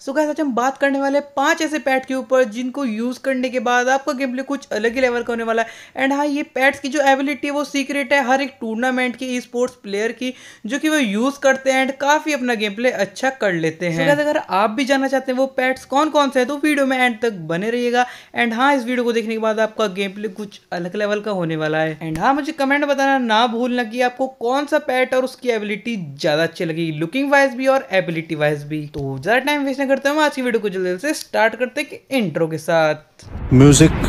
so guys आज हम बात करने वाले हैं पांच ऐसे पैड के ऊपर जिनको यूज़ करने के बाद आपका गेम प्ले कुछ अलग ही लेवल का होने वाला है एंड हाँ ये पैड्स की जो एबिलिटी है वो सीक्रेट है हर एक टूर्नामेंट की ई स्पोर्ट्स प्लेयर की जो कि वो यूज़ करते हैं एंड काफ़ी अपना गेम प्ले अच्छा कर लेते हैं so अगर आप भी जानना चाहते हैं वो पैड्स कौन कौन से हैं तो वीडियो में एंड तक बने रहिएगा एंड हाँ इस वीडियो को देखने के बाद आपका गेम प्ले कुछ अलग लेवल का होने वाला है एंड हाँ मुझे कमेंट बताना ना भूलना कि आपको कौन सा पैट और उसकी एबिलिटी ज़्यादा अच्छी लगी लुकिंग वाइज भी और एबिलिटी वाइज भी तो ज़्यादा टाइम वेस्ट करते हुए आज की वीडियो को जल्दी से स्टार्ट करते हैं कि इंट्रो के साथ म्यूजिक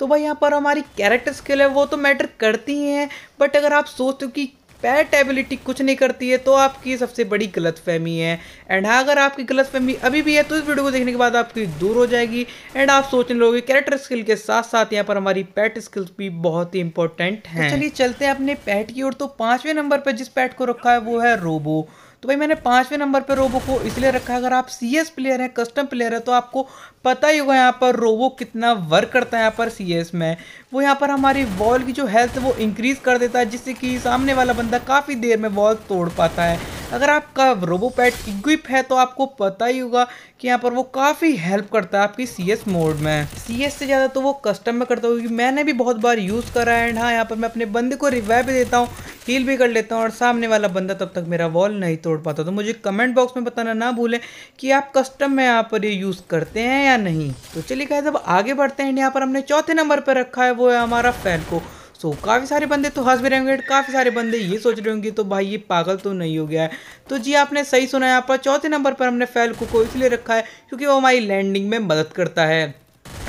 तो भाई यहाँ पर हमारी कैरेक्टर स्किल है वो तो मैटर करती ही है बट अगर आप सोचते हो कि पैट एबिलिटी कुछ नहीं करती है तो आपकी सबसे बड़ी गलतफहमी है एंड हाँ अगर आपकी गलतफहमी अभी भी है तो इस वीडियो को देखने के बाद आपकी दूर हो जाएगी एंड आप सोचने लोगे कैरेक्टर स्किल के साथ साथ यहाँ पर हमारी पैट स्किल्स भी बहुत ही इंपॉर्टेंट तो हैं तो चलिए चलते हैं अपने पैट की ओर तो पाँचवें नंबर पर जिस पैट को रखा है वो है रोबो तो भाई मैंने पाँचवें नंबर पर रोबो को इसलिए रखा अगर आप सी प्लेयर हैं कस्टम प्लेयर है तो आपको पता ही होगा यहाँ पर रोबो कितना वर्क करता है यहाँ पर सी में वो यहाँ पर हमारी वॉल की जो हेल्थ वो इंक्रीज़ कर देता है जिससे कि सामने वाला बंदा काफ़ी देर में वॉल तोड़ पाता है अगर आपका रोबो पैट इक्विप है तो आपको पता ही होगा कि यहाँ पर वो काफ़ी हेल्प करता है आपकी सी एस मोड में सी एस से ज़्यादा तो वो कस्टम में करता हूँ क्योंकि मैंने भी बहुत बार यूज़ करा है एंड हाँ यहाँ पर मैं अपने बंदे को रिवाइव देता हूँ कील भी कर लेता हूँ और सामने वाला बंदा तब तक मेरा वॉल नहीं तोड़ पाता तो मुझे कमेंट बॉक्स में बताना ना भूलें कि आप कस्टम में यहाँ पर ये यूज़ करते हैं या नहीं तो चलिए कहते अब आगे बढ़ते हैं यहाँ पर हमने चौथे नंबर पर रखा है वो है हमारा को सो so, काफ़ी सारे बंदे तो हंस भी रहेंगे काफ़ी सारे बंदे ये सोच रहे होंगे तो भाई ये पागल तो नहीं हो गया है तो जी आपने सही सुना है यहाँ पर चौथे नंबर पर हमने फैल को इसलिए रखा है क्योंकि वो हमारी लैंडिंग में मदद करता है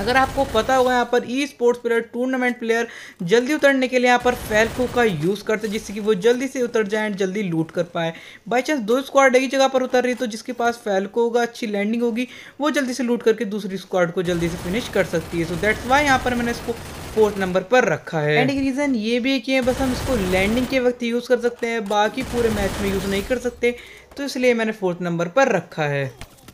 अगर आपको पता होगा यहाँ पर esports player tournament player जल्दी उतरने के लिए यहाँ पर फैलफू का यूज़ करते हैं जिससे कि वो जल्दी से उतर जाए एंड जल्दी लूट कर पाए बाई चांस दो स्क्वाड एक ही जगह पर उतर रही तो जिसके पास फेलको होगा अच्छी लैंडिंग होगी वो जल्दी से लूट करके दूसरी स्क्वाड को जल्दी से फिनिश कर सकती है सो दैट्स वाई यहाँ पर मैंने इसको फोर्थ नंबर पर रखा है एंड एक रीज़न ये भी है कि बस हम इसको लैंडिंग के वक्त यूज़ कर सकते हैं बाकी पूरे मैच में यूज़ नहीं कर सकते तो इसलिए मैंने फोर्थ नंबर पर रखा है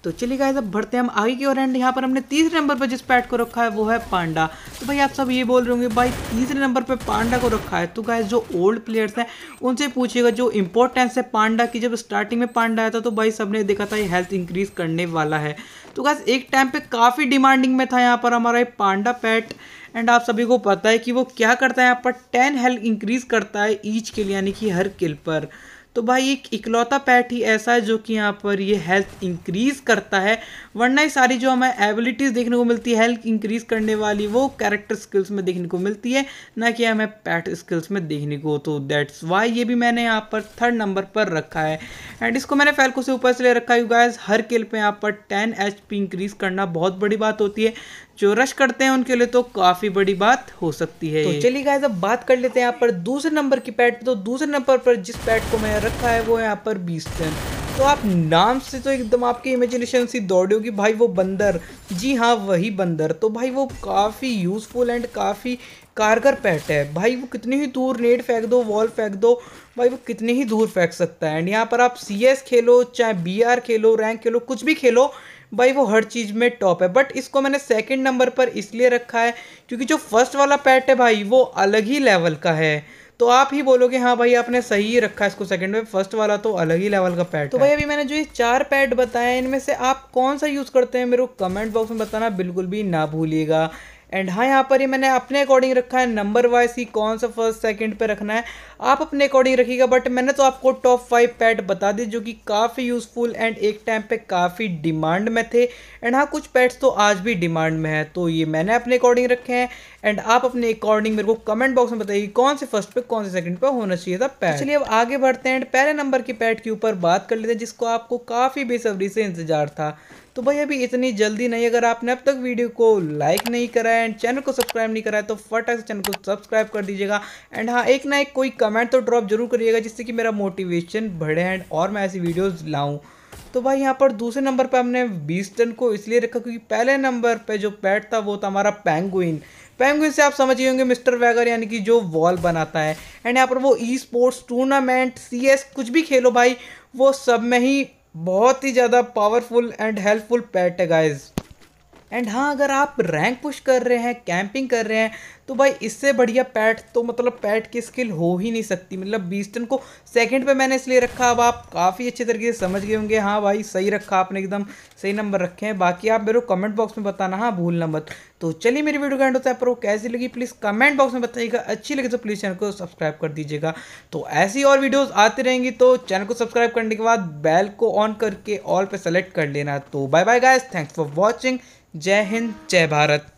तो चलिए गाइस अब बढ़ते हैं हम आगे की ओर एंड यहाँ पर हमने तीसरे नंबर पर जिस पैट को रखा है वो है पांडा तो भाई आप सब ये बोल रहे होंगे भाई तीसरे नंबर पर पांडा को रखा है तो गाइस जो ओल्ड प्लेयर्स हैं उनसे पूछिएगा जो इंपॉर्टेंस है पांडा की जब स्टार्टिंग में पांडा आया था तो भाई सबने देखा था ये हेल्थ इंक्रीज करने वाला है तो गाइस एक टाइम पर काफ़ी डिमांडिंग में था यहाँ पर हमारा ये पांडा पैट एंड आप सभी को पता है कि वो क्या करता है यहाँ पर टेन हेल्थ इंक्रीज़ करता है ईच के लिए यानी कि हर किल पर तो भाई एक इकलौता पैट ही ऐसा है जो कि यहाँ पर ये हेल्थ इंक्रीज़ करता है वरना ये सारी जो हमें एबिलिटीज़ देखने को मिलती है हेल्थ इंक्रीज़ करने वाली वो कैरेक्टर स्किल्स में देखने को मिलती है ना कि हमें पैट स्किल्स में देखने को तो दैट्स वाई ये भी मैंने यहाँ पर थर्ड नंबर पर रखा है एंड इसको मैंने फैलको से ऊपर से ले रखा है यू गायज हर किल पर यहाँ पर टेन एच इंक्रीज़ करना बहुत बड़ी बात होती है जो रश करते हैं उनके लिए तो काफी बड़ी बात हो सकती है तो चलिए गाइस अब बात कर लेते हैं यहाँ पर दूसरे नंबर की पैड पे तो दूसरे नंबर पर जिस पैड को मैं रखा है वो है यहाँ पर बीस टन तो आप नाम से तो एकदम आपकी इमेजिनेशन सी दौड़े होगी भाई वो बंदर जी हाँ वही बंदर तो भाई वो काफ़ी यूज़फुल एंड काफ़ी कारगर पैट है भाई वो कितनी ही दूर नेट फेंक दो वॉल फेंक दो भाई वो कितनी ही दूर फेंक सकता है एंड यहाँ पर आप सीएस खेलो चाहे बीआर खेलो रैंक खेलो कुछ भी खेलो भाई वो हर चीज़ में टॉप है बट इसको मैंने सेकेंड नंबर पर इसलिए रखा है क्योंकि जो फर्स्ट वाला पैट है भाई वो अलग ही लेवल का है तो आप ही बोलोगे हाँ भाई आपने सही रखा है इसको सेकंड में फर्स्ट वाला तो अलग ही लेवल का पैड तो भाई अभी मैंने जो ये चार पैड बताए इनमें से आप कौन सा यूज़ करते हैं मेरे को कमेंट बॉक्स में बताना बिल्कुल भी ना भूलिएगा एंड हाँ यहाँ पर ही मैंने अपने अकॉर्डिंग रखा है नंबर वाइज ही कौन सा फर्स्ट सेकंड पे रखना है आप अपने अकॉर्डिंग रखिएगा बट मैंने तो आपको टॉप फाइव पैट बता दी जो कि काफ़ी यूज़फुल एंड एक टाइम पे काफ़ी डिमांड में थे एंड हाँ कुछ पैट्स तो आज भी डिमांड में है तो ये मैंने अपने अकॉर्डिंग रखे हैं एंड आप अपने अकॉर्डिंग मेरे को कमेंट बॉक्स में बताइए कौन से फर्स्ट पे कौन से सेकंड पे होना चाहिए था पैट तो चलिए अब आगे बढ़ते हैं एंड पहले नंबर की पैट के ऊपर बात कर लेते हैं जिसको आपको काफ़ी बेसब्री से इंतजार था तो भाई अभी इतनी जल्दी नहीं अगर आपने अब तक वीडियो को लाइक नहीं करा है एंड चैनल को सब्सक्राइब नहीं करा है तो फटाक से चैनल को सब्सक्राइब कर दीजिएगा एंड हाँ एक ना एक कोई कमेंट तो ड्रॉप जरूर करिएगा जिससे कि मेरा मोटिवेशन बढ़े एंड और मैं ऐसी वीडियोज़ लाऊँ तो भाई यहाँ पर दूसरे नंबर पर हमने बीस टन को इसलिए रखा क्योंकि पहले नंबर पर जो पैट था वो था हमारा पैंगुइन पैंगुइन से आप समझिए होंगे मिस्टर वैगर यानी कि जो वॉल बनाता है एंड यहाँ पर वो ई स्पोर्ट्स टूर्नामेंट सी कुछ भी खेलो भाई वो सब में ही बहुत ही ज़्यादा पावरफुल एंड हेल्पफुल पैट है गाइज़ एंड हाँ अगर आप रैंक पुश कर रहे हैं कैंपिंग कर रहे हैं तो भाई इससे बढ़िया पैट तो मतलब पैट की स्किल हो ही नहीं सकती मतलब बीस्टन को सेकंड पे मैंने इसलिए रखा अब आप काफ़ी अच्छे तरीके से समझ गए होंगे हाँ भाई सही रखा आपने एकदम सही नंबर रखे हैं बाकी आप मेरे को कमेंट बॉक्स में बताना हाँ भूलना मत तो चलिए मेरी वीडियो का एंड होता है आपको कैसी लगी प्लीज़ कमेंट बॉक्स में बताइएगा अच्छी लगी तो प्लीज़ चैनल को सब्सक्राइब कर दीजिएगा तो ऐसी और वीडियोज़ आती रहेंगी तो चैनल को सब्सक्राइब करने के बाद बैल को ऑन करके ऑल पर सेलेक्ट कर लेना तो bye bye guys thanks for watching जय हिंद जय भारत